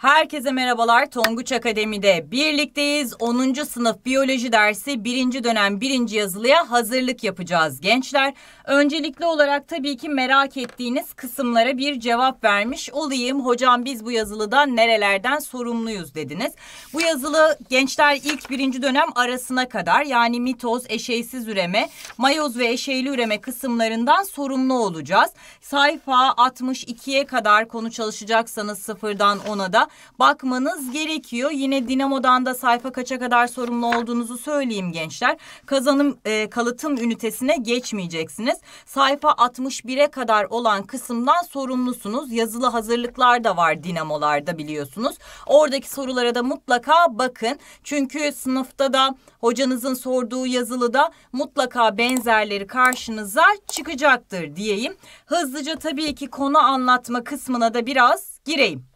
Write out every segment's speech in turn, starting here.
Herkese merhabalar. Tonguç Akademi'de birlikteyiz. 10. sınıf biyoloji dersi 1. dönem 1. yazılıya hazırlık yapacağız gençler. Öncelikli olarak tabii ki merak ettiğiniz kısımlara bir cevap vermiş olayım. Hocam biz bu yazılıda nerelerden sorumluyuz dediniz. Bu yazılı gençler ilk 1. dönem arasına kadar yani mitoz, eşeysiz üreme, mayoz ve eşeyli üreme kısımlarından sorumlu olacağız. Sayfa 62'ye kadar konu çalışacaksanız sıfırdan 10'a da bakmanız gerekiyor. Yine Dinamo'dan da sayfa kaça kadar sorumlu olduğunuzu söyleyeyim gençler. Kazanım e, kalıtım ünitesine geçmeyeceksiniz. Sayfa 61'e kadar olan kısımdan sorumlusunuz. Yazılı hazırlıklar da var Dinamo'larda biliyorsunuz. Oradaki sorulara da mutlaka bakın. Çünkü sınıfta da hocanızın sorduğu yazılıda mutlaka benzerleri karşınıza çıkacaktır diyeyim. Hızlıca tabii ki konu anlatma kısmına da biraz gireyim.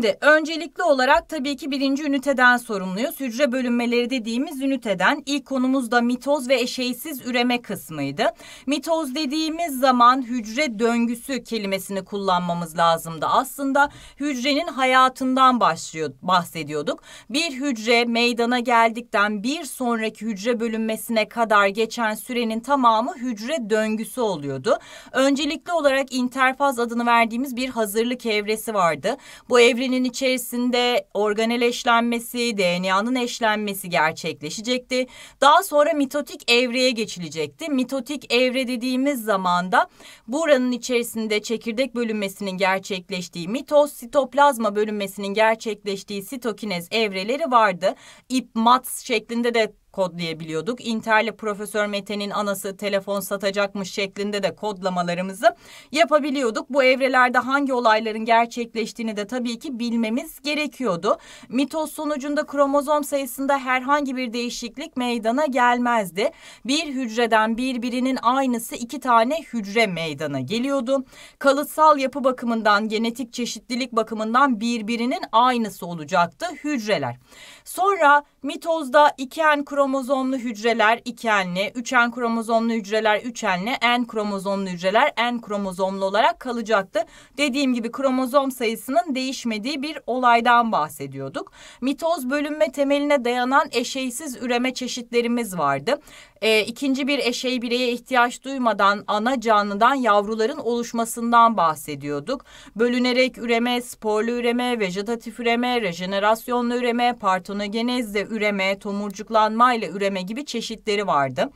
Şimdi öncelikli olarak tabii ki birinci üniteden sorumluyuz. Hücre bölünmeleri dediğimiz üniteden ilk konumuz da mitoz ve eşeysiz üreme kısmıydı. Mitoz dediğimiz zaman hücre döngüsü kelimesini kullanmamız lazımdı. Aslında hücrenin hayatından başlıyor, bahsediyorduk. Bir hücre meydana geldikten bir sonraki hücre bölünmesine kadar geçen sürenin tamamı hücre döngüsü oluyordu. Öncelikli olarak interfaz adını verdiğimiz bir hazırlık evresi vardı. Bu evrenin proteinin içerisinde organel eşlenmesi, DNA'nın eşlenmesi gerçekleşecekti. Daha sonra mitotik evreye geçilecekti. Mitotik evre dediğimiz zamanda buranın içerisinde çekirdek bölünmesinin gerçekleştiği mitoz, sitoplazma bölünmesinin gerçekleştiği sitokinez evreleri vardı. İp, mats şeklinde de kodlayabiliyorduk. İnterle Profesör Mete'nin anası telefon satacakmış şeklinde de kodlamalarımızı yapabiliyorduk. Bu evrelerde hangi olayların gerçekleştiğini de tabii ki bilmemiz gerekiyordu. Mitoz sonucunda kromozom sayısında herhangi bir değişiklik meydana gelmezdi. Bir hücreden birbirinin aynısı iki tane hücre meydana geliyordu. Kalıtsal yapı bakımından, genetik çeşitlilik bakımından birbirinin aynısı olacaktı hücreler. Sonra mitozda iki en kromozom kromozomlu hücreler ikenli, üçen kromozomlu hücreler üçenli, en kromozomlu hücreler en kromozomlu olarak kalacaktı. Dediğim gibi kromozom sayısının değişmediği bir olaydan bahsediyorduk. Mitoz bölünme temeline dayanan eşeysiz üreme çeşitlerimiz vardı. E, ikinci bir eşey bireye ihtiyaç duymadan ana canlıdan yavruların oluşmasından bahsediyorduk. Bölünerek üreme, sporlu üreme, vejetatif üreme, rejenerasyonlu üreme, partonogenezle üreme, tomurcuklanma arınma ile üreme gibi çeşitleri vardı.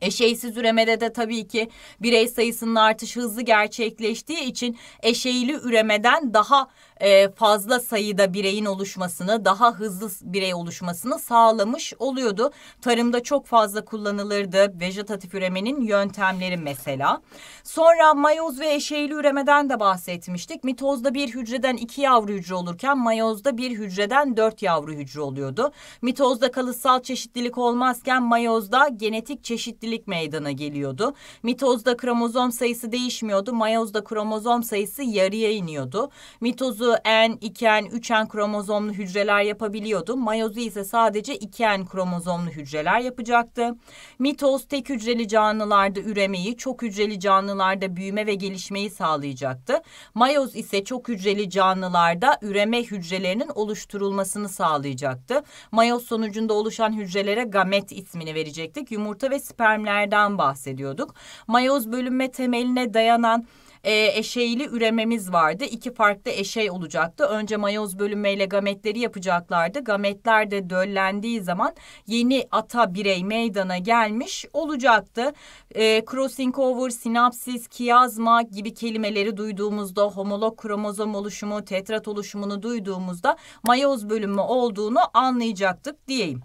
Eşeğsiz üremede de tabii ki birey sayısının artış hızlı gerçekleştiği için eşeğili üremeden daha e, fazla sayıda bireyin oluşmasını, daha hızlı birey oluşmasını sağlamış oluyordu. Tarımda çok fazla kullanılırdı vejetatif üremenin yöntemleri mesela. Sonra mayoz ve eşeğli üremeden de bahsetmiştik. Mitozda bir hücreden iki yavru hücre olurken mayozda bir hücreden dört yavru hücre oluyordu. Mitozda kalıtsal çeşitlilik olmazken mayozda genetik çeşitlilik meydana geliyordu. Mitozda kromozom sayısı değişmiyordu. Mayozda kromozom sayısı yarıya iniyordu. Mitozu mayozu en, iken, üçen kromozomlu hücreler yapabiliyordu. Mayozu ise sadece iken kromozomlu hücreler yapacaktı. Mitoz tek hücreli canlılarda üremeyi, çok hücreli canlılarda büyüme ve gelişmeyi sağlayacaktı. Mayoz ise çok hücreli canlılarda üreme hücrelerinin oluşturulmasını sağlayacaktı. Mayoz sonucunda oluşan hücrelere gamet ismini verecektik. Yumurta ve spermlerden bahsediyorduk. Mayoz bölünme temeline dayanan e, eşeğili ürememiz vardı. İki farklı eşey olacaktı. Önce mayoz bölünmeyle gametleri yapacaklardı. Gametler de döllendiği zaman yeni ata birey meydana gelmiş olacaktı. E, crossing over, sinapsis, kiyazma gibi kelimeleri duyduğumuzda homolog kromozom oluşumu, tetrat oluşumunu duyduğumuzda mayoz bölünme olduğunu anlayacaktık diyeyim.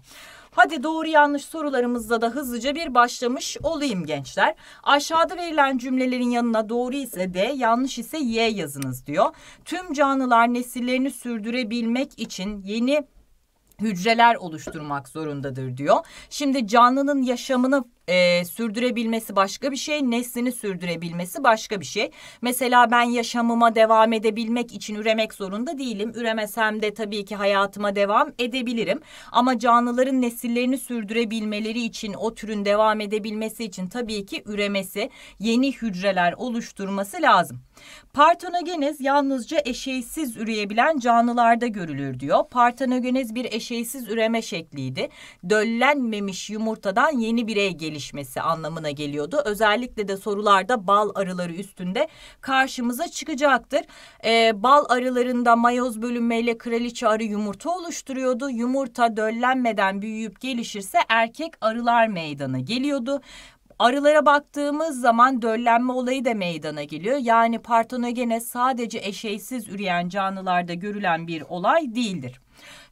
Hadi doğru yanlış sorularımızla da hızlıca bir başlamış olayım gençler. Aşağıda verilen cümlelerin yanına doğru ise D, yanlış ise Y yazınız diyor. Tüm canlılar nesillerini sürdürebilmek için yeni hücreler oluşturmak zorundadır diyor. Şimdi canlının yaşamını e, sürdürebilmesi başka bir şey, neslini sürdürebilmesi başka bir şey. Mesela ben yaşamıma devam edebilmek için üremek zorunda değilim. Üremesem de tabii ki hayatıma devam edebilirim. Ama canlıların nesillerini sürdürebilmeleri için, o türün devam edebilmesi için tabii ki üremesi, yeni hücreler oluşturması lazım. Partenogenez yalnızca eşeysiz üreyebilen canlılarda görülür diyor. Partenogenez bir eşeysiz üreme şekliydi. Döllenmemiş yumurtadan yeni birey gelir gelişmesi anlamına geliyordu. Özellikle de sorularda bal arıları üstünde karşımıza çıkacaktır. E, bal arılarında mayoz bölünmeyle kraliçe arı yumurta oluşturuyordu. Yumurta döllenmeden büyüyüp gelişirse erkek arılar meydana geliyordu. Arılara baktığımız zaman döllenme olayı da meydana geliyor. Yani partenogene sadece eşeysiz üreyen canlılarda görülen bir olay değildir.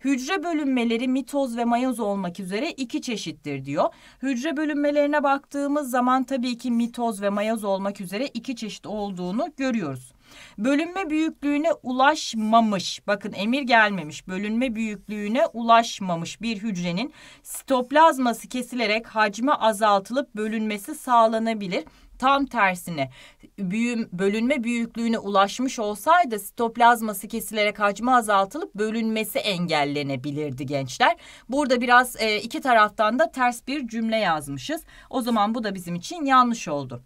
Hücre bölünmeleri mitoz ve mayoz olmak üzere iki çeşittir diyor. Hücre bölünmelerine baktığımız zaman tabii ki mitoz ve mayoz olmak üzere iki çeşit olduğunu görüyoruz. Bölünme büyüklüğüne ulaşmamış, bakın emir gelmemiş, bölünme büyüklüğüne ulaşmamış bir hücrenin sitoplazması kesilerek hacmi azaltılıp bölünmesi sağlanabilir. Tam tersine büyüm, bölünme büyüklüğüne ulaşmış olsaydı sitoplazması kesilerek hacmi azaltılıp bölünmesi engellenebilirdi gençler. Burada biraz e, iki taraftan da ters bir cümle yazmışız. O zaman bu da bizim için yanlış oldu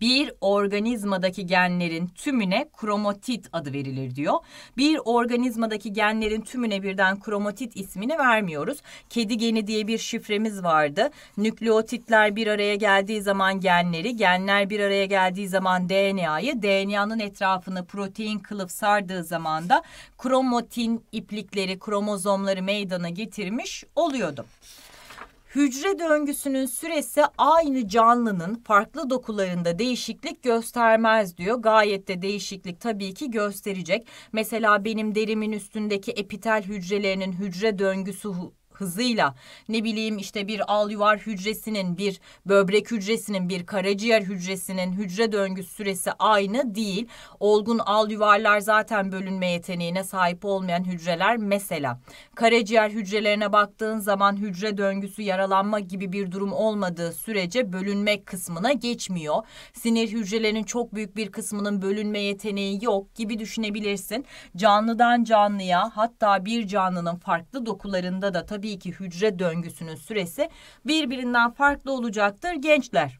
bir organizmadaki genlerin tümüne kromatit adı verilir diyor. Bir organizmadaki genlerin tümüne birden kromatit ismini vermiyoruz. Kedi geni diye bir şifremiz vardı. Nükleotitler bir araya geldiği zaman genleri, genler bir araya geldiği zaman DNA'yı, DNA'nın etrafını protein kılıf sardığı zaman da kromatin iplikleri, kromozomları meydana getirmiş oluyordu. Hücre döngüsünün süresi aynı canlının farklı dokularında değişiklik göstermez diyor. Gayet de değişiklik tabii ki gösterecek. Mesela benim derimin üstündeki epitel hücrelerinin hücre döngüsü hızıyla ne bileyim işte bir alüvar hücresinin bir böbrek hücresinin bir karaciğer hücresinin hücre döngüsü süresi aynı değil. Olgun alüvarlar zaten bölünme yeteneğine sahip olmayan hücreler mesela. Karaciğer hücrelerine baktığın zaman hücre döngüsü yaralanma gibi bir durum olmadığı sürece bölünme kısmına geçmiyor. Sinir hücrelerinin çok büyük bir kısmının bölünme yeteneği yok gibi düşünebilirsin. Canlıdan canlıya hatta bir canlının farklı dokularında da tabii tabii ki hücre döngüsünün süresi birbirinden farklı olacaktır gençler.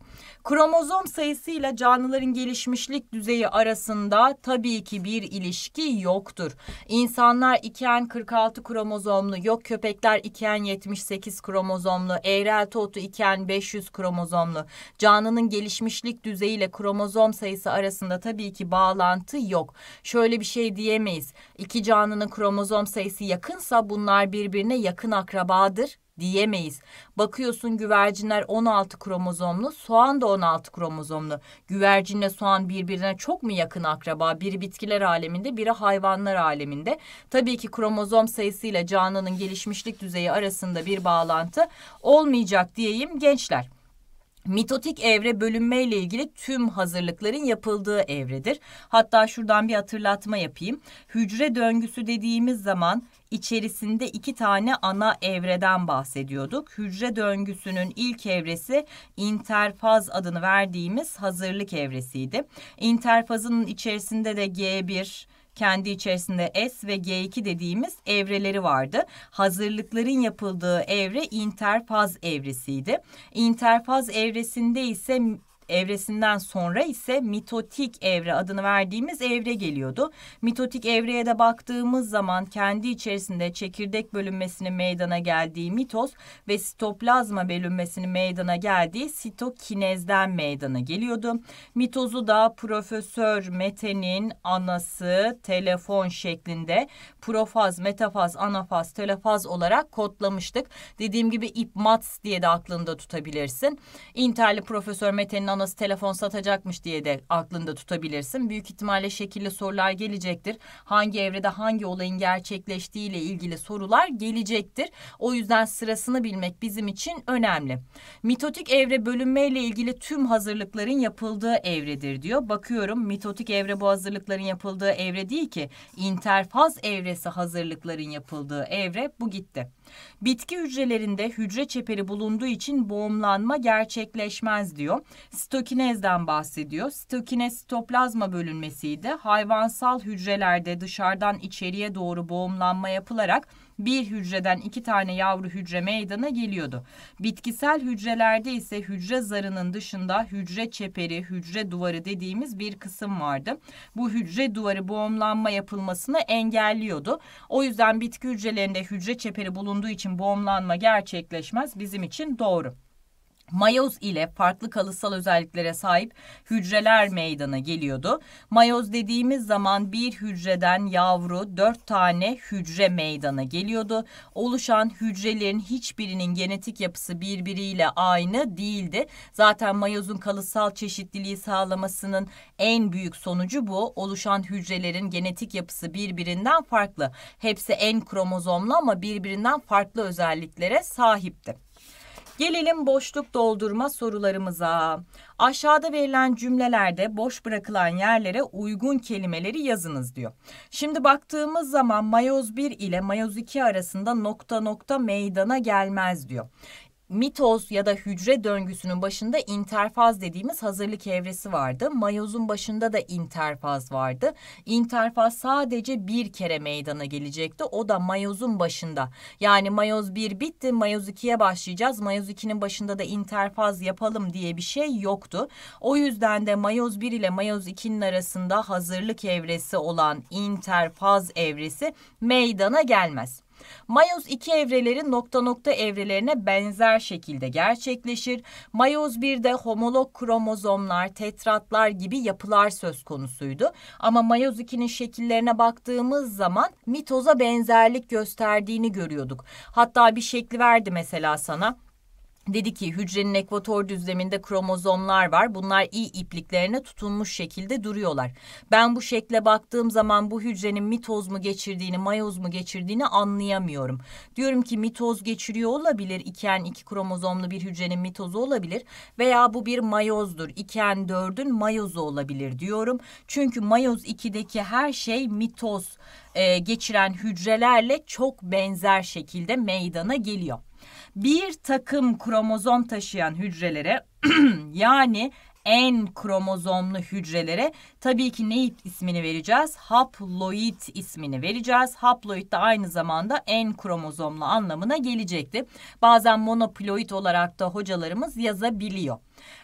Kromozom sayısıyla canlıların gelişmişlik düzeyi arasında tabii ki bir ilişki yoktur. İnsanlar 2N 46 kromozomlu, yok köpekler 2N 78 kromozomlu, eğrel totu 2N 500 kromozomlu. Canlının gelişmişlik düzeyiyle kromozom sayısı arasında tabii ki bağlantı yok. Şöyle bir şey diyemeyiz. İki canlının kromozom sayısı yakınsa bunlar birbirine yakın akrabadır diyemeyiz. Bakıyorsun güvercinler 16 kromozomlu, soğan da 16 kromozomlu. Güvercinle soğan birbirine çok mu yakın akraba? Biri bitkiler aleminde, biri hayvanlar aleminde. Tabii ki kromozom sayısıyla canlının gelişmişlik düzeyi arasında bir bağlantı olmayacak diyeyim gençler. Mitotik evre bölünme ile ilgili tüm hazırlıkların yapıldığı evredir. Hatta şuradan bir hatırlatma yapayım. Hücre döngüsü dediğimiz zaman içerisinde iki tane ana evreden bahsediyorduk. Hücre döngüsünün ilk evresi interfaz adını verdiğimiz hazırlık evresiydi. İnterfazın içerisinde de G1, kendi içerisinde S ve G2 dediğimiz evreleri vardı. Hazırlıkların yapıldığı evre interfaz evresiydi. İnterfaz evresinde ise evresinden sonra ise mitotik evre adını verdiğimiz evre geliyordu. Mitotik evreye de baktığımız zaman kendi içerisinde çekirdek bölünmesini meydana geldiği mitoz ve sitoplazma bölünmesini meydana geldiği sitokinezden meydana geliyordu. Mitozu da Profesör Mete'nin anası telefon şeklinde profaz, metafaz, anafaz, telefaz olarak kodlamıştık. Dediğim gibi ipmats diye de aklında tutabilirsin. İnterli Profesör Mete'nin anası telefon satacakmış diye de aklında tutabilirsin. Büyük ihtimalle şekilli sorular gelecektir. Hangi evrede hangi olayın gerçekleştiği ile ilgili sorular gelecektir. O yüzden sırasını bilmek bizim için önemli. Mitotik evre bölünme ile ilgili tüm hazırlıkların yapıldığı evredir diyor. Bakıyorum mitotik evre bu hazırlıkların yapıldığı evre değil ki. İnterfaz evresi hazırlıkların yapıldığı evre bu gitti. Bitki hücrelerinde hücre çeperi bulunduğu için boğumlanma gerçekleşmez diyor. Stokinezden bahsediyor. Stokinez sitoplazma bölünmesiydi. Hayvansal hücrelerde dışarıdan içeriye doğru boğumlanma yapılarak bir hücreden iki tane yavru hücre meydana geliyordu. Bitkisel hücrelerde ise hücre zarının dışında hücre çeperi, hücre duvarı dediğimiz bir kısım vardı. Bu hücre duvarı boğumlanma yapılmasını engelliyordu. O yüzden bitki hücrelerinde hücre çeperi bulunduğu için boğumlanma gerçekleşmez bizim için doğru mayoz ile farklı kalıtsal özelliklere sahip hücreler meydana geliyordu. Mayoz dediğimiz zaman bir hücreden yavru dört tane hücre meydana geliyordu. Oluşan hücrelerin hiçbirinin genetik yapısı birbiriyle aynı değildi. Zaten mayozun kalıtsal çeşitliliği sağlamasının en büyük sonucu bu. Oluşan hücrelerin genetik yapısı birbirinden farklı. Hepsi en kromozomlu ama birbirinden farklı özelliklere sahipti. Gelelim boşluk doldurma sorularımıza. Aşağıda verilen cümlelerde boş bırakılan yerlere uygun kelimeleri yazınız diyor. Şimdi baktığımız zaman mayoz 1 ile mayoz 2 arasında nokta nokta meydana gelmez diyor mitoz ya da hücre döngüsünün başında interfaz dediğimiz hazırlık evresi vardı. Mayozun başında da interfaz vardı. İnterfaz sadece bir kere meydana gelecekti. O da mayozun başında. Yani mayoz 1 bitti, mayoz 2'ye başlayacağız. Mayoz 2'nin başında da interfaz yapalım diye bir şey yoktu. O yüzden de mayoz 1 ile mayoz 2'nin arasında hazırlık evresi olan interfaz evresi meydana gelmez. Mayoz iki evreleri nokta nokta evrelerine benzer şekilde gerçekleşir. Mayoz 1'de homolog kromozomlar, tetratlar gibi yapılar söz konusuydu. Ama mayoz 2'nin şekillerine baktığımız zaman mitoza benzerlik gösterdiğini görüyorduk. Hatta bir şekli verdi mesela sana Dedi ki hücrenin ekvator düzleminde kromozomlar var. Bunlar i ipliklerine tutunmuş şekilde duruyorlar. Ben bu şekle baktığım zaman bu hücrenin mitoz mu geçirdiğini, mayoz mu geçirdiğini anlayamıyorum. Diyorum ki mitoz geçiriyor olabilir. İken iki kromozomlu bir hücrenin mitozu olabilir veya bu bir mayozdur. İken dördün mayozu olabilir diyorum. Çünkü mayoz 2'deki her şey mitoz e, geçiren hücrelerle çok benzer şekilde meydana geliyor bir takım kromozom taşıyan hücrelere yani en kromozomlu hücrelere tabii ki ne ismini vereceğiz? Haploid ismini vereceğiz. Haploid de aynı zamanda en kromozomlu anlamına gelecekti. Bazen monoploid olarak da hocalarımız yazabiliyor.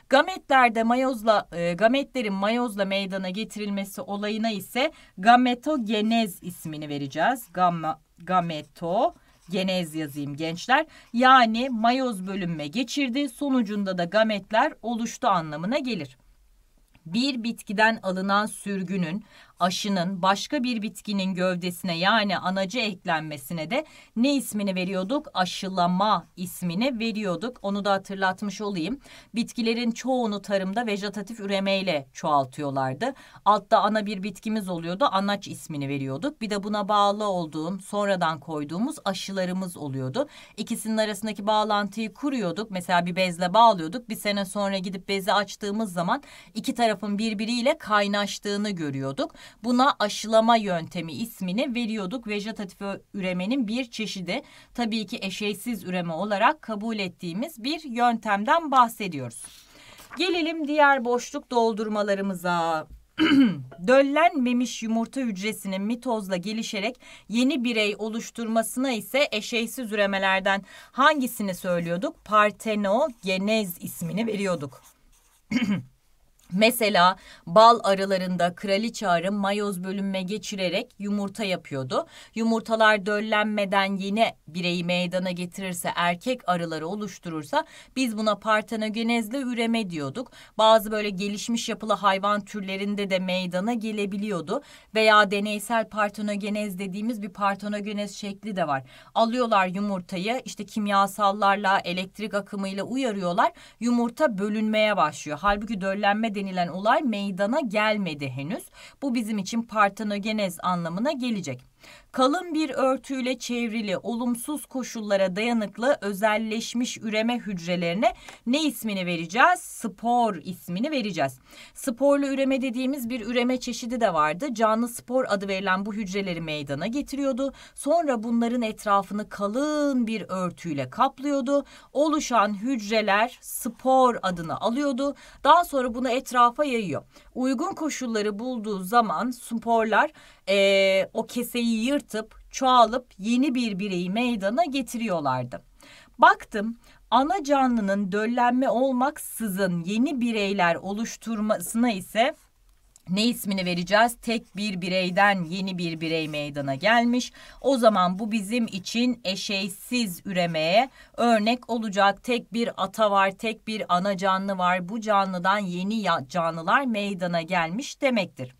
Gametlerde mayozla e, gametlerin mayozla meydana getirilmesi olayına ise gametogenez ismini vereceğiz. Gam gameto Genez yazayım gençler. Yani mayoz bölünme geçirdi. Sonucunda da gametler oluştu anlamına gelir bir bitkiden alınan sürgünün aşının başka bir bitkinin gövdesine yani anacı eklenmesine de ne ismini veriyorduk? Aşılama ismini veriyorduk. Onu da hatırlatmış olayım. Bitkilerin çoğunu tarımda vejetatif üremeyle çoğaltıyorlardı. Altta ana bir bitkimiz oluyordu. Anaç ismini veriyorduk. Bir de buna bağlı olduğum sonradan koyduğumuz aşılarımız oluyordu. İkisinin arasındaki bağlantıyı kuruyorduk. Mesela bir bezle bağlıyorduk. Bir sene sonra gidip bezi açtığımız zaman iki tarafın birbiriyle kaynaştığını görüyorduk. Buna aşılama yöntemi ismini veriyorduk. Vejetatif üremenin bir çeşidi. Tabii ki eşeysiz üreme olarak kabul ettiğimiz bir yöntemden bahsediyoruz. Gelelim diğer boşluk doldurmalarımıza. Döllenmemiş yumurta hücresinin mitozla gelişerek yeni birey oluşturmasına ise eşeysiz üremelerden hangisini söylüyorduk? Partenogenez ismini veriyorduk. Mesela bal arılarında kraliçe arı mayoz bölünme geçirerek yumurta yapıyordu. Yumurtalar döllenmeden yine bireyi meydana getirirse erkek arıları oluşturursa biz buna partenogenezle üreme diyorduk. Bazı böyle gelişmiş yapılı hayvan türlerinde de meydana gelebiliyordu. Veya deneysel partenogenez dediğimiz bir partenogenez şekli de var. Alıyorlar yumurtayı işte kimyasallarla elektrik akımıyla uyarıyorlar. Yumurta bölünmeye başlıyor. Halbuki döllenme denilen olay meydana gelmedi henüz. Bu bizim için partenogenez anlamına gelecek. Kalın bir örtüyle çevrili olumsuz koşullara dayanıklı özelleşmiş üreme hücrelerine ne ismini vereceğiz? Spor ismini vereceğiz. Sporlu üreme dediğimiz bir üreme çeşidi de vardı. Canlı spor adı verilen bu hücreleri meydana getiriyordu. Sonra bunların etrafını kalın bir örtüyle kaplıyordu. Oluşan hücreler spor adını alıyordu. Daha sonra bunu etrafa yayıyor uygun koşulları bulduğu zaman sporlar e, o keseyi yırtıp çoğalıp yeni bir bireyi meydana getiriyorlardı. Baktım ana canlının döllenme olmaksızın yeni bireyler oluşturmasına ise ne ismini vereceğiz? Tek bir bireyden yeni bir birey meydana gelmiş. O zaman bu bizim için eşeysiz üremeye örnek olacak. Tek bir ata var, tek bir ana canlı var. Bu canlıdan yeni canlılar meydana gelmiş demektir.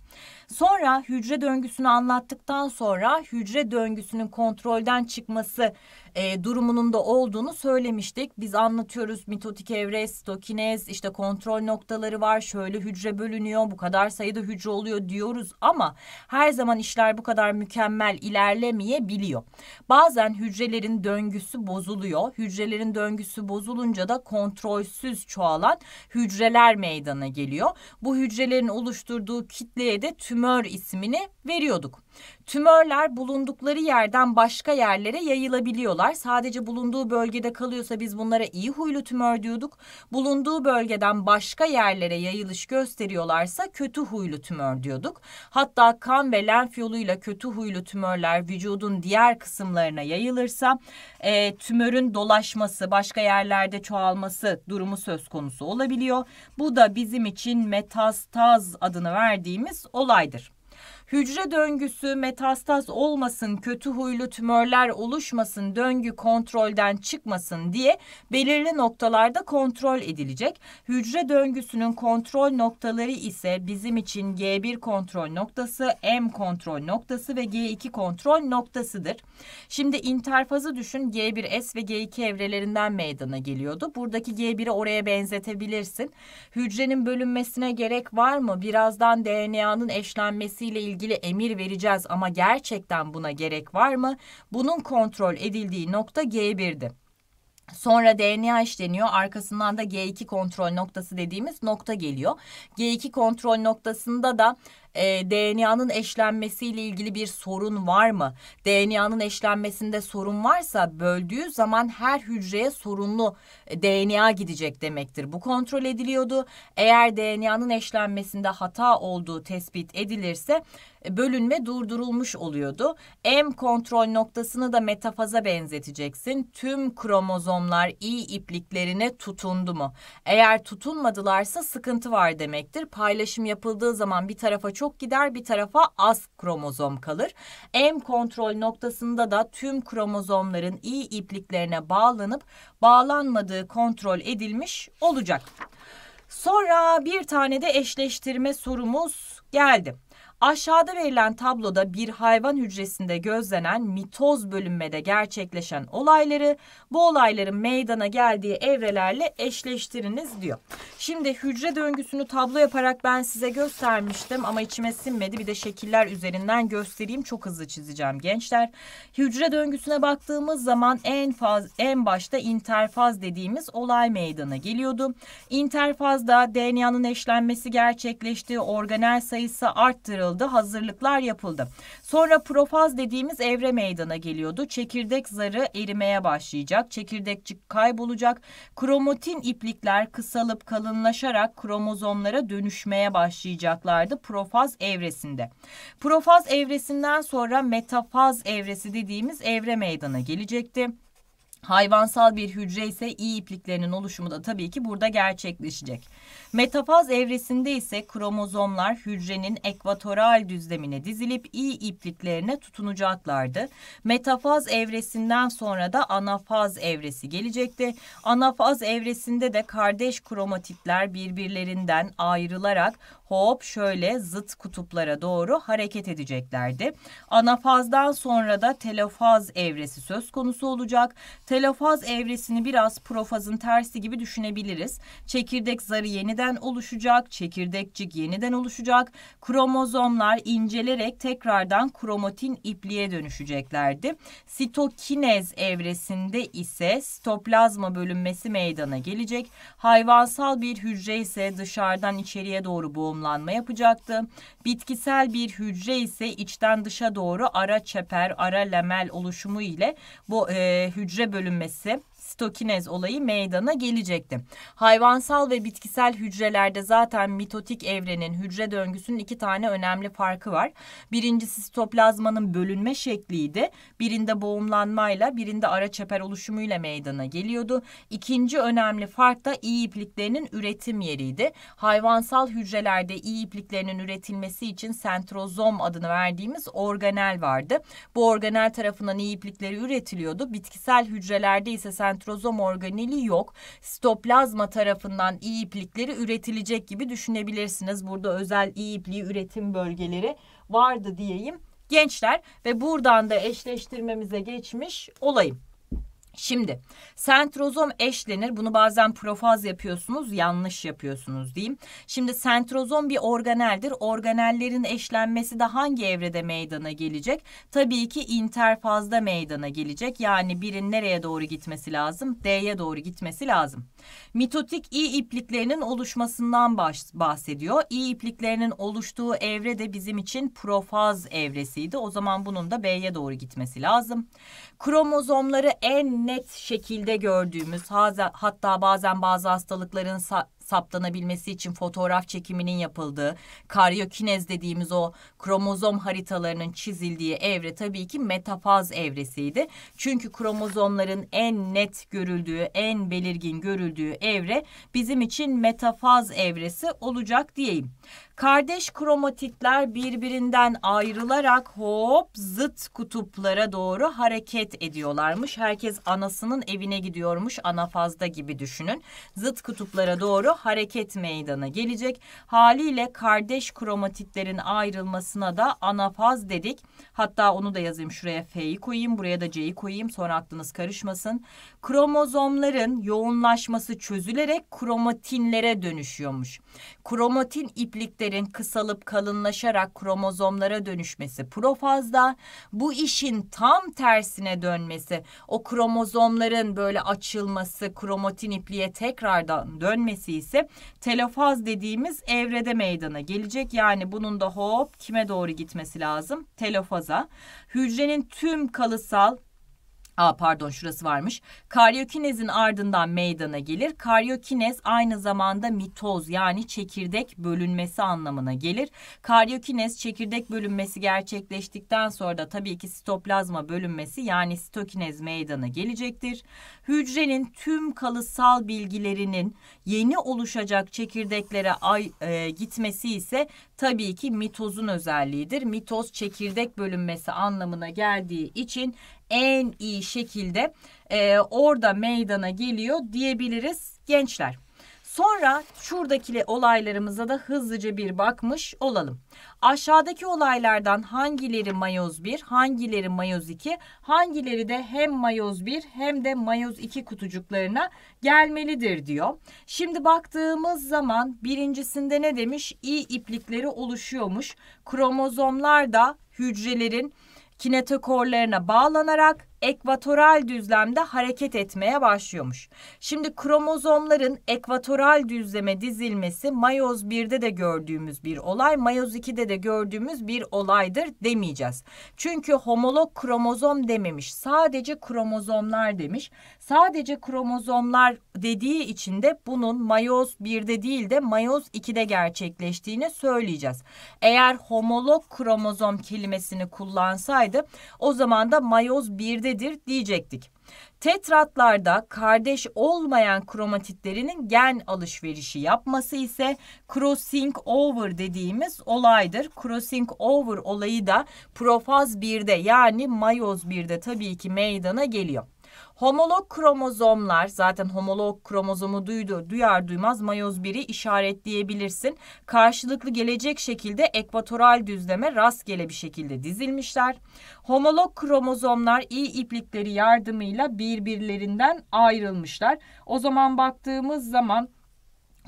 Sonra hücre döngüsünü anlattıktan sonra hücre döngüsünün kontrolden çıkması e, durumunun da olduğunu söylemiştik. Biz anlatıyoruz mitotik evre, stokinez, işte kontrol noktaları var, şöyle hücre bölünüyor, bu kadar sayıda hücre oluyor diyoruz ama her zaman işler bu kadar mükemmel ilerlemeyebiliyor. Bazen hücrelerin döngüsü bozuluyor. Hücrelerin döngüsü bozulunca da kontrolsüz çoğalan hücreler meydana geliyor. Bu hücrelerin oluşturduğu kitleye de tümör ismini veriyorduk. Tümörler bulundukları yerden başka yerlere yayılabiliyorlar. Sadece bulunduğu bölgede kalıyorsa biz bunlara iyi huylu tümör diyorduk. Bulunduğu bölgeden başka yerlere yayılış gösteriyorlarsa kötü huylu tümör diyorduk. Hatta kan ve lenf yoluyla kötü huylu tümörler vücudun diğer kısımlarına yayılırsa e, tümörün dolaşması, başka yerlerde çoğalması durumu söz konusu olabiliyor. Bu da bizim için metastaz adını verdiğimiz olaydır. Hücre döngüsü metastaz olmasın, kötü huylu tümörler oluşmasın, döngü kontrolden çıkmasın diye belirli noktalarda kontrol edilecek. Hücre döngüsünün kontrol noktaları ise bizim için G1 kontrol noktası, M kontrol noktası ve G2 kontrol noktasıdır. Şimdi interfazı düşün G1S ve G2 evrelerinden meydana geliyordu. Buradaki G1'i oraya benzetebilirsin. Hücrenin bölünmesine gerek var mı? Birazdan DNA'nın eşlenmesiyle ilgili ilgili emir vereceğiz ama gerçekten buna gerek var mı? Bunun kontrol edildiği nokta G1'di. Sonra DNA işleniyor. Arkasından da G2 kontrol noktası dediğimiz nokta geliyor. G2 kontrol noktasında da e, ee, DNA'nın eşlenmesiyle ilgili bir sorun var mı? DNA'nın eşlenmesinde sorun varsa böldüğü zaman her hücreye sorunlu e, DNA gidecek demektir. Bu kontrol ediliyordu. Eğer DNA'nın eşlenmesinde hata olduğu tespit edilirse e, bölünme durdurulmuş oluyordu. M kontrol noktasını da metafaza benzeteceksin. Tüm kromozomlar i ipliklerine tutundu mu? Eğer tutunmadılarsa sıkıntı var demektir. Paylaşım yapıldığı zaman bir tarafa çok çok gider bir tarafa az kromozom kalır. M kontrol noktasında da tüm kromozomların iyi ipliklerine bağlanıp bağlanmadığı kontrol edilmiş olacak. Sonra bir tane de eşleştirme sorumuz geldi. Aşağıda verilen tabloda bir hayvan hücresinde gözlenen mitoz bölünmede gerçekleşen olayları bu olayların meydana geldiği evrelerle eşleştiriniz diyor. Şimdi hücre döngüsünü tablo yaparak ben size göstermiştim ama içime sinmedi. Bir de şekiller üzerinden göstereyim. Çok hızlı çizeceğim gençler. Hücre döngüsüne baktığımız zaman en faz en başta interfaz dediğimiz olay meydana geliyordu. İnterfazda DNA'nın eşlenmesi gerçekleşti. Organel sayısı arttırıldı çıkarıldı, hazırlıklar yapıldı. Sonra profaz dediğimiz evre meydana geliyordu. Çekirdek zarı erimeye başlayacak, çekirdekçik kaybolacak. Kromatin iplikler kısalıp kalınlaşarak kromozomlara dönüşmeye başlayacaklardı profaz evresinde. Profaz evresinden sonra metafaz evresi dediğimiz evre meydana gelecekti. Hayvansal bir hücre ise iyi ipliklerinin oluşumu da tabii ki burada gerçekleşecek. Metafaz evresinde ise kromozomlar hücrenin ekvatoral düzlemine dizilip iyi ipliklerine tutunacaklardı. Metafaz evresinden sonra da anafaz evresi gelecekti. Anafaz evresinde de kardeş kromatitler birbirlerinden ayrılarak hop şöyle zıt kutuplara doğru hareket edeceklerdi. Anafazdan sonra da telofaz evresi söz konusu olacak. Telofaz evresini biraz profazın tersi gibi düşünebiliriz. Çekirdek zarı yeniden oluşacak, çekirdekcik yeniden oluşacak. Kromozomlar incelerek tekrardan kromatin ipliğe dönüşeceklerdi. Sitokinez evresinde ise sitoplazma bölünmesi meydana gelecek. Hayvansal bir hücre ise dışarıdan içeriye doğru boğulacak tohumlanma yapacaktı. Bitkisel bir hücre ise içten dışa doğru ara çeper, ara lemel oluşumu ile bu e, hücre bölünmesi sitokinez olayı meydana gelecekti. Hayvansal ve bitkisel hücrelerde zaten mitotik evrenin hücre döngüsünün iki tane önemli farkı var. Birincisi sitoplazmanın bölünme şekliydi. Birinde boğumlanmayla, birinde ara çeper oluşumuyla meydana geliyordu. İkinci önemli fark da iyi ipliklerinin üretim yeriydi. Hayvansal hücrelerde iyi ipliklerinin üretilmesi için sentrozom adını verdiğimiz organel vardı. Bu organel tarafından iyi iplikleri üretiliyordu. Bitkisel hücrelerde ise sentrozom sentrozom organeli yok. stoplazma tarafından iyi iplikleri üretilecek gibi düşünebilirsiniz. Burada özel iyi ipliği üretim bölgeleri vardı diyeyim gençler ve buradan da eşleştirmemize geçmiş olayım. Şimdi sentrozom eşlenir. Bunu bazen profaz yapıyorsunuz, yanlış yapıyorsunuz diyeyim. Şimdi sentrozom bir organeldir. Organellerin eşlenmesi de hangi evrede meydana gelecek? Tabii ki interfazda meydana gelecek. Yani birin nereye doğru gitmesi lazım? D'ye doğru gitmesi lazım mitotik i ipliklerinin oluşmasından bahsediyor. İ ipliklerinin oluştuğu evre de bizim için profaz evresiydi. O zaman bunun da B'ye doğru gitmesi lazım. Kromozomları en net şekilde gördüğümüz hatta bazen bazı hastalıkların saptanabilmesi için fotoğraf çekiminin yapıldığı, karyokinez dediğimiz o kromozom haritalarının çizildiği evre tabii ki metafaz evresiydi. Çünkü kromozomların en net görüldüğü, en belirgin görüldüğü evre bizim için metafaz evresi olacak diyeyim. Kardeş kromatitler birbirinden ayrılarak hop zıt kutuplara doğru hareket ediyorlarmış. Herkes anasının evine gidiyormuş anafazda gibi düşünün. Zıt kutuplara doğru hareket meydana gelecek. Haliyle kardeş kromatitlerin ayrılmasına da anafaz dedik. Hatta onu da yazayım şuraya F'yi koyayım buraya da C'yi koyayım sonra aklınız karışmasın. Kromozomların yoğunlaşması çözülerek kromatinlere dönüşüyormuş. Kromatin ipliklerin kısalıp kalınlaşarak kromozomlara dönüşmesi profazda. Bu işin tam tersine dönmesi o kromozomların böyle açılması kromatin ipliğe tekrardan dönmesi ise telofaz dediğimiz evrede meydana gelecek. Yani bunun da hop kime doğru gitmesi lazım? Telofaza. Hücrenin tüm kalısal Aa, pardon şurası varmış. Karyokinezin ardından meydana gelir. Karyokinez aynı zamanda mitoz yani çekirdek bölünmesi anlamına gelir. Karyokinez çekirdek bölünmesi gerçekleştikten sonra da tabii ki sitoplazma bölünmesi yani sitokinez meydana gelecektir hücrenin tüm kalıtsal bilgilerinin yeni oluşacak çekirdeklere ay, e, gitmesi ise tabii ki mitozun özelliğidir. Mitoz çekirdek bölünmesi anlamına geldiği için en iyi şekilde e, orada meydana geliyor diyebiliriz gençler. Sonra şuradaki olaylarımıza da hızlıca bir bakmış olalım. Aşağıdaki olaylardan hangileri mayoz 1, hangileri mayoz 2, hangileri de hem mayoz 1 hem de mayoz 2 kutucuklarına gelmelidir diyor. Şimdi baktığımız zaman birincisinde ne demiş? İ iplikleri oluşuyormuş. Kromozomlar da hücrelerin kinetokorlarına bağlanarak ekvatoral düzlemde hareket etmeye başlıyormuş. Şimdi kromozomların ekvatoral düzleme dizilmesi mayoz 1'de de gördüğümüz bir olay, mayoz 2'de de gördüğümüz bir olaydır demeyeceğiz. Çünkü homolog kromozom dememiş. Sadece kromozomlar demiş. Sadece kromozomlar dediği için de bunun mayoz 1'de değil de mayoz 2'de gerçekleştiğini söyleyeceğiz. Eğer homolog kromozom kelimesini kullansaydı o zaman da mayoz 1'de önemlidir diyecektik. Tetratlarda kardeş olmayan kromatitlerinin gen alışverişi yapması ise crossing over dediğimiz olaydır. Crossing over olayı da profaz 1'de yani mayoz 1'de tabii ki meydana geliyor. Homolog kromozomlar zaten homolog kromozomu duydu, duyar duymaz mayoz 1'i işaretleyebilirsin. Karşılıklı gelecek şekilde ekvatoral düzleme rastgele bir şekilde dizilmişler. Homolog kromozomlar iyi iplikleri yardımıyla birbirlerinden ayrılmışlar. O zaman baktığımız zaman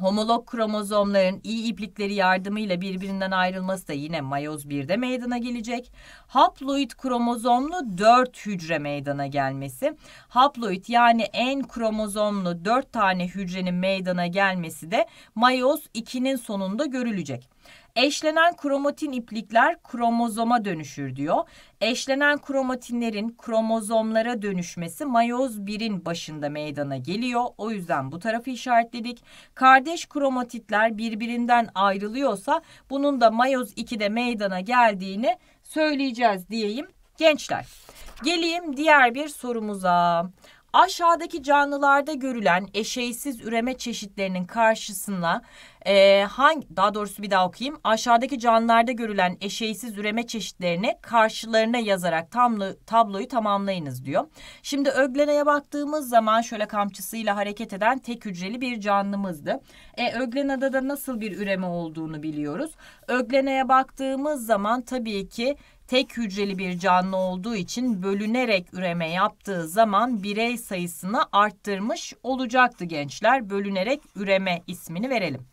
Homolog kromozomların iyi iplikleri yardımıyla birbirinden ayrılması da yine mayoz 1'de meydana gelecek. Haploid kromozomlu 4 hücre meydana gelmesi. Haploid yani en kromozomlu 4 tane hücrenin meydana gelmesi de mayoz 2'nin sonunda görülecek. Eşlenen kromatin iplikler kromozoma dönüşür diyor. Eşlenen kromatinlerin kromozomlara dönüşmesi mayoz 1'in başında meydana geliyor. O yüzden bu tarafı işaretledik. Kardeş kromatitler birbirinden ayrılıyorsa bunun da mayoz 2'de meydana geldiğini söyleyeceğiz diyeyim gençler. Geleyim diğer bir sorumuza aşağıdaki canlılarda görülen eşeğsiz üreme çeşitlerinin karşısına e, hangi daha doğrusu bir daha okuyayım. Aşağıdaki canlılarda görülen eşeğsiz üreme çeşitlerini karşılarına yazarak tamlı, tabloyu tamamlayınız diyor. Şimdi ögleneye baktığımız zaman şöyle kamçısıyla hareket eden tek hücreli bir canlımızdı. E, öglenada da nasıl bir üreme olduğunu biliyoruz. Ögleneye baktığımız zaman tabii ki tek hücreli bir canlı olduğu için bölünerek üreme yaptığı zaman birey sayısını arttırmış olacaktı gençler. Bölünerek üreme ismini verelim.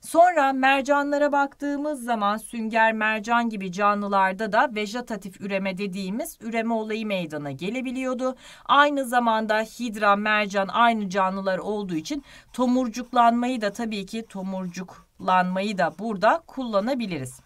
Sonra mercanlara baktığımız zaman sünger mercan gibi canlılarda da vejetatif üreme dediğimiz üreme olayı meydana gelebiliyordu. Aynı zamanda hidra mercan aynı canlılar olduğu için tomurcuklanmayı da tabii ki tomurcuklanmayı da burada kullanabiliriz.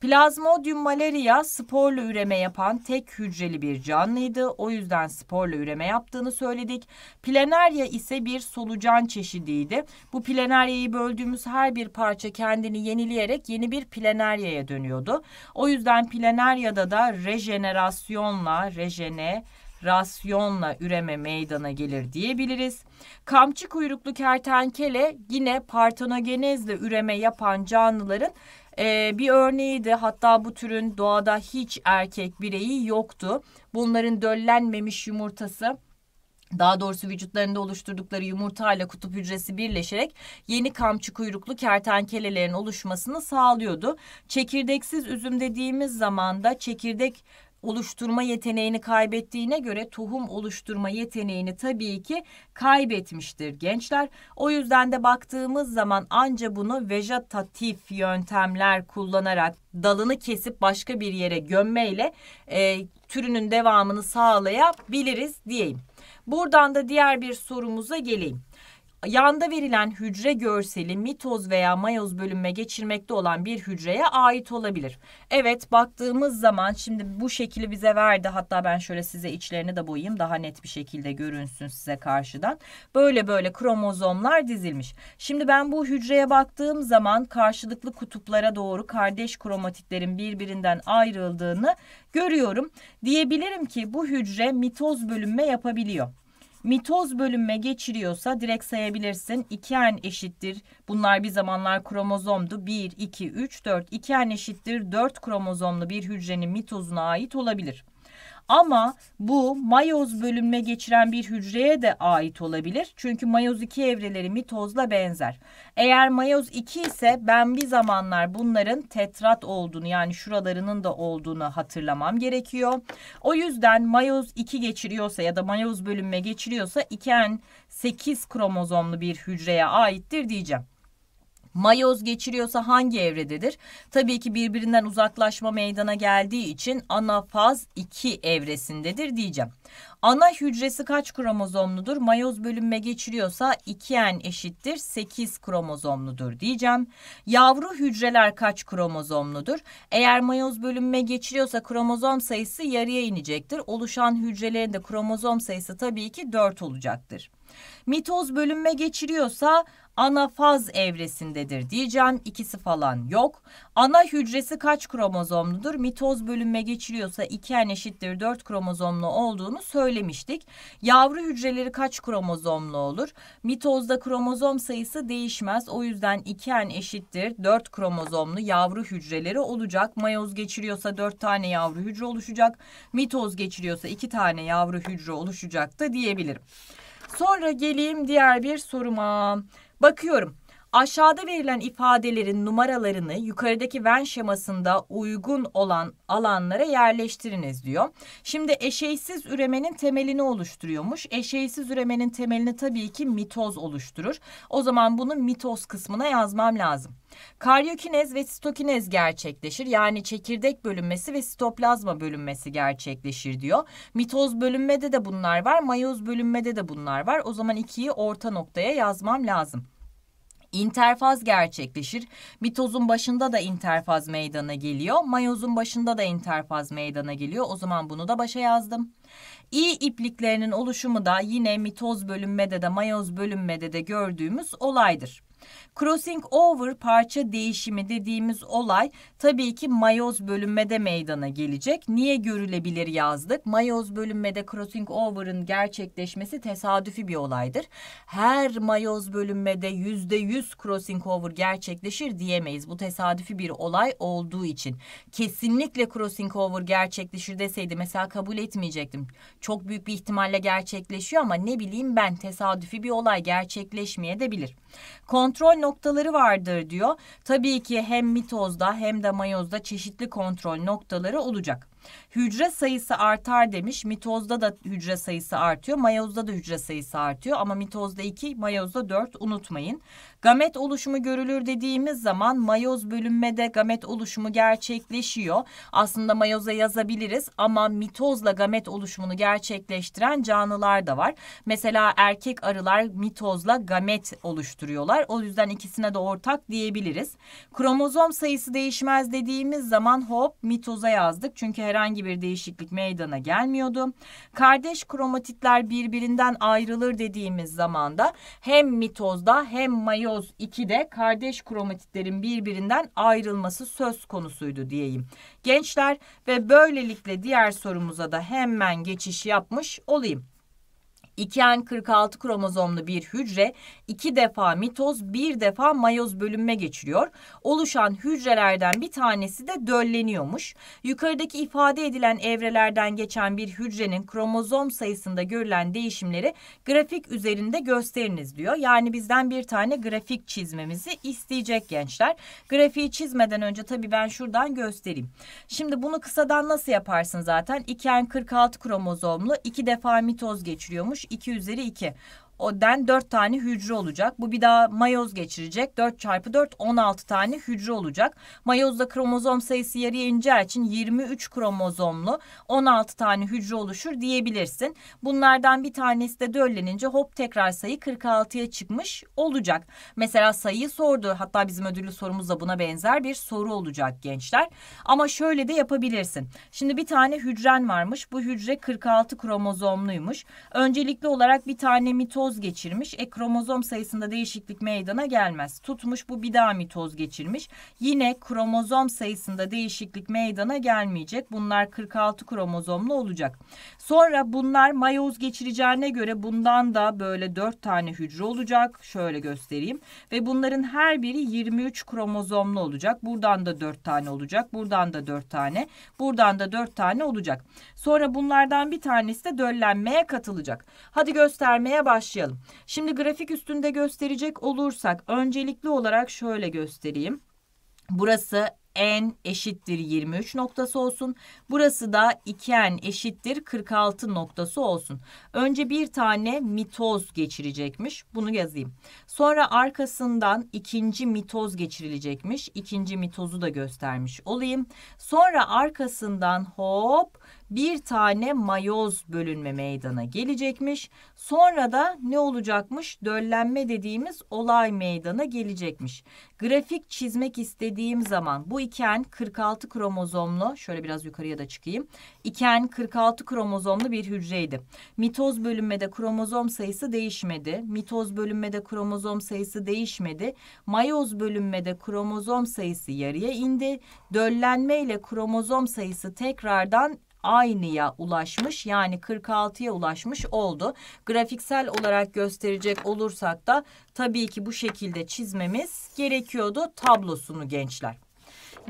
Plazmodium malaria sporla üreme yapan tek hücreli bir canlıydı. O yüzden sporla üreme yaptığını söyledik. Planaria ise bir solucan çeşidiydi. Bu planaria'yı böldüğümüz her bir parça kendini yenileyerek yeni bir planaria'ya dönüyordu. O yüzden planaria'da da rejenerasyonla rejene rasyonla üreme meydana gelir diyebiliriz. Kamçı kuyruklu kertenkele yine partenogenezle üreme yapan canlıların ee, bir örneği de hatta bu türün doğada hiç erkek bireyi yoktu. Bunların döllenmemiş yumurtası daha doğrusu vücutlarında oluşturdukları yumurta ile kutup hücresi birleşerek yeni kamçı kuyruklu kertenkelelerin oluşmasını sağlıyordu. Çekirdeksiz üzüm dediğimiz zaman da çekirdek oluşturma yeteneğini kaybettiğine göre tohum oluşturma yeteneğini tabii ki kaybetmiştir gençler. O yüzden de baktığımız zaman anca bunu vejetatif yöntemler kullanarak dalını kesip başka bir yere gömmeyle e, türünün devamını sağlayabiliriz diyeyim. Buradan da diğer bir sorumuza geleyim yanda verilen hücre görseli mitoz veya mayoz bölünme geçirmekte olan bir hücreye ait olabilir. Evet baktığımız zaman şimdi bu şekli bize verdi. Hatta ben şöyle size içlerini de boyayayım daha net bir şekilde görünsün size karşıdan. Böyle böyle kromozomlar dizilmiş. Şimdi ben bu hücreye baktığım zaman karşılıklı kutuplara doğru kardeş kromatitlerin birbirinden ayrıldığını görüyorum. Diyebilirim ki bu hücre mitoz bölünme yapabiliyor mitoz bölünme geçiriyorsa direkt sayabilirsin. 2n eşittir. Bunlar bir zamanlar kromozomdu. 1, 2, 3, 4. 2n eşittir 4 kromozomlu bir hücrenin mitozuna ait olabilir. Ama bu mayoz bölünme geçiren bir hücreye de ait olabilir. Çünkü mayoz 2 evreleri mitozla benzer. Eğer mayoz 2 ise ben bir zamanlar bunların tetrat olduğunu yani şuralarının da olduğunu hatırlamam gerekiyor. O yüzden mayoz 2 geçiriyorsa ya da mayoz bölünme geçiriyorsa 2N 8 kromozomlu bir hücreye aittir diyeceğim mayoz geçiriyorsa hangi evrededir? Tabii ki birbirinden uzaklaşma meydana geldiği için anafaz 2 evresindedir diyeceğim. Ana hücresi kaç kromozomludur? Mayoz bölünme geçiriyorsa 2n eşittir 8 kromozomludur diyeceğim. Yavru hücreler kaç kromozomludur? Eğer mayoz bölünme geçiriyorsa kromozom sayısı yarıya inecektir. Oluşan hücrelerin de kromozom sayısı tabii ki 4 olacaktır. Mitoz bölünme geçiriyorsa ana faz evresindedir diyeceğim İkisi falan yok. Ana hücresi kaç kromozomludur? Mitoz bölünme geçiriyorsa 2n eşittir 4 kromozomlu olduğunu söylemiştik. Yavru hücreleri kaç kromozomlu olur? Mitozda kromozom sayısı değişmez. O yüzden 2n eşittir 4 kromozomlu yavru hücreleri olacak. Mayoz geçiriyorsa 4 tane yavru hücre oluşacak. Mitoz geçiriyorsa 2 tane yavru hücre oluşacak da diyebilirim. Sonra geleyim diğer bir soruma bakıyorum. Aşağıda verilen ifadelerin numaralarını yukarıdaki Venn şemasında uygun olan alanlara yerleştiriniz diyor. Şimdi eşeysiz üremenin temelini oluşturuyormuş. Eşeysiz üremenin temelini tabii ki mitoz oluşturur. O zaman bunu mitoz kısmına yazmam lazım. Karyokinez ve sitokinez gerçekleşir. Yani çekirdek bölünmesi ve sitoplazma bölünmesi gerçekleşir diyor. Mitoz bölünmede de bunlar var, mayoz bölünmede de bunlar var. O zaman ikiyi orta noktaya yazmam lazım interfaz gerçekleşir. Mitozun başında da interfaz meydana geliyor. Mayozun başında da interfaz meydana geliyor. O zaman bunu da başa yazdım. İ ipliklerinin oluşumu da yine mitoz bölünmede de mayoz bölünmede de gördüğümüz olaydır. Crossing over parça değişimi dediğimiz olay tabii ki mayoz bölünmede meydana gelecek. Niye görülebilir yazdık? Mayoz bölünmede crossing over'ın gerçekleşmesi tesadüfi bir olaydır. Her mayoz bölünmede yüzde yüz crossing over gerçekleşir diyemeyiz. Bu tesadüfi bir olay olduğu için. Kesinlikle crossing over gerçekleşir deseydi mesela kabul etmeyecektim. Çok büyük bir ihtimalle gerçekleşiyor ama ne bileyim ben tesadüfi bir olay gerçekleşmeye de bilir. Kont kontrol noktaları vardır diyor. Tabii ki hem mitozda hem de mayozda çeşitli kontrol noktaları olacak. Hücre sayısı artar demiş. Mitozda da hücre sayısı artıyor. Mayozda da hücre sayısı artıyor. Ama mitozda 2, mayozda 4 unutmayın. Gamet oluşumu görülür dediğimiz zaman mayoz bölünmede gamet oluşumu gerçekleşiyor. Aslında mayoza yazabiliriz ama mitozla gamet oluşumunu gerçekleştiren canlılar da var. Mesela erkek arılar mitozla gamet oluşturuyorlar. O yüzden ikisine de ortak diyebiliriz. Kromozom sayısı değişmez dediğimiz zaman hop mitoza yazdık. Çünkü her herhangi bir değişiklik meydana gelmiyordu. Kardeş kromatitler birbirinden ayrılır dediğimiz zamanda hem mitozda hem mayoz 2'de kardeş kromatitlerin birbirinden ayrılması söz konusuydu diyeyim. Gençler ve böylelikle diğer sorumuza da hemen geçiş yapmış olayım. 2n46 kromozomlu bir hücre iki defa mitoz bir defa mayoz bölünme geçiriyor. Oluşan hücrelerden bir tanesi de dölleniyormuş. Yukarıdaki ifade edilen evrelerden geçen bir hücrenin kromozom sayısında görülen değişimleri grafik üzerinde gösteriniz diyor. Yani bizden bir tane grafik çizmemizi isteyecek gençler. Grafiği çizmeden önce tabii ben şuradan göstereyim. Şimdi bunu kısadan nasıl yaparsın zaten? 2n46 kromozomlu iki defa mitoz geçiriyormuş. 2 üzeri 2 o den 4 tane hücre olacak. Bu bir daha mayoz geçirecek. 4 çarpı 4 16 tane hücre olacak. Mayozda kromozom sayısı yarıya ineceği için 23 kromozomlu 16 tane hücre oluşur diyebilirsin. Bunlardan bir tanesi de döllenince hop tekrar sayı 46'ya çıkmış olacak. Mesela sayıyı sordu. Hatta bizim ödüllü sorumuz da buna benzer bir soru olacak gençler. Ama şöyle de yapabilirsin. Şimdi bir tane hücren varmış. Bu hücre 46 kromozomluymuş. Öncelikli olarak bir tane mitoz mitoz geçirmiş. E kromozom sayısında değişiklik meydana gelmez. Tutmuş bu bir daha mitoz geçirmiş. Yine kromozom sayısında değişiklik meydana gelmeyecek. Bunlar 46 kromozomlu olacak. Sonra bunlar mayoz geçireceğine göre bundan da böyle 4 tane hücre olacak. Şöyle göstereyim. Ve bunların her biri 23 kromozomlu olacak. Buradan da 4 tane olacak. Buradan da 4 tane. Buradan da 4 tane olacak. Sonra bunlardan bir tanesi de döllenmeye katılacak. Hadi göstermeye başlayalım başlayalım. Şimdi grafik üstünde gösterecek olursak öncelikli olarak şöyle göstereyim. Burası n eşittir 23 noktası olsun. Burası da 2n eşittir 46 noktası olsun. Önce bir tane mitoz geçirecekmiş. Bunu yazayım. Sonra arkasından ikinci mitoz geçirilecekmiş. İkinci mitozu da göstermiş olayım. Sonra arkasından hop bir tane mayoz bölünme meydana gelecekmiş. Sonra da ne olacakmış? Döllenme dediğimiz olay meydana gelecekmiş. Grafik çizmek istediğim zaman bu iken 46 kromozomlu şöyle biraz yukarıya da çıkayım. İken 46 kromozomlu bir hücreydi. Mitoz bölünmede kromozom sayısı değişmedi. Mitoz bölünmede kromozom sayısı değişmedi. Mayoz bölünmede kromozom sayısı yarıya indi. Döllenme ile kromozom sayısı tekrardan aynıya ulaşmış yani 46'ya ulaşmış oldu. Grafiksel olarak gösterecek olursak da tabii ki bu şekilde çizmemiz gerekiyordu tablosunu gençler.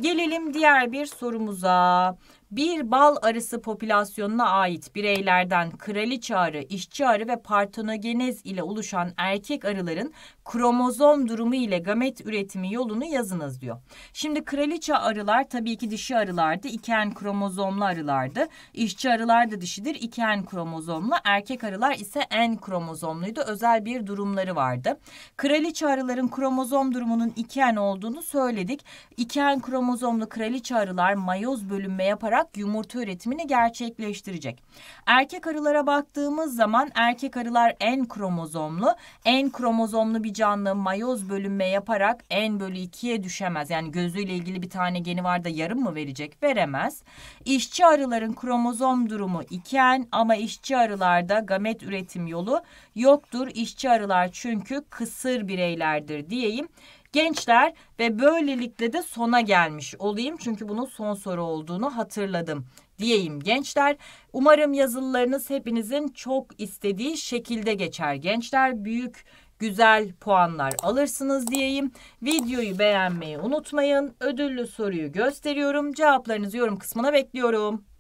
Gelelim diğer bir sorumuza bir bal arısı popülasyonuna ait bireylerden kraliçe arı, işçi arı ve partenogenez ile oluşan erkek arıların kromozom durumu ile gamet üretimi yolunu yazınız diyor. Şimdi kraliçe arılar tabii ki dişi arılardı. İken kromozomlu arılardı. İşçi arılar da dişidir. İken kromozomlu. Erkek arılar ise en kromozomluydu. Özel bir durumları vardı. Kraliçe arıların kromozom durumunun iken olduğunu söyledik. İken kromozomlu kraliçe arılar mayoz bölünme yaparak olarak yumurta üretimini gerçekleştirecek. Erkek arılara baktığımız zaman erkek arılar en kromozomlu. En kromozomlu bir canlı mayoz bölünme yaparak en bölü ikiye düşemez. Yani gözüyle ilgili bir tane geni var da yarım mı verecek? Veremez. İşçi arıların kromozom durumu iken ama işçi arılarda gamet üretim yolu yoktur. İşçi arılar çünkü kısır bireylerdir diyeyim gençler ve böylelikle de sona gelmiş olayım çünkü bunun son soru olduğunu hatırladım diyeyim gençler. Umarım yazılarınız hepinizin çok istediği şekilde geçer gençler. Büyük güzel puanlar alırsınız diyeyim. Videoyu beğenmeyi unutmayın. Ödüllü soruyu gösteriyorum. Cevaplarınızı yorum kısmına bekliyorum.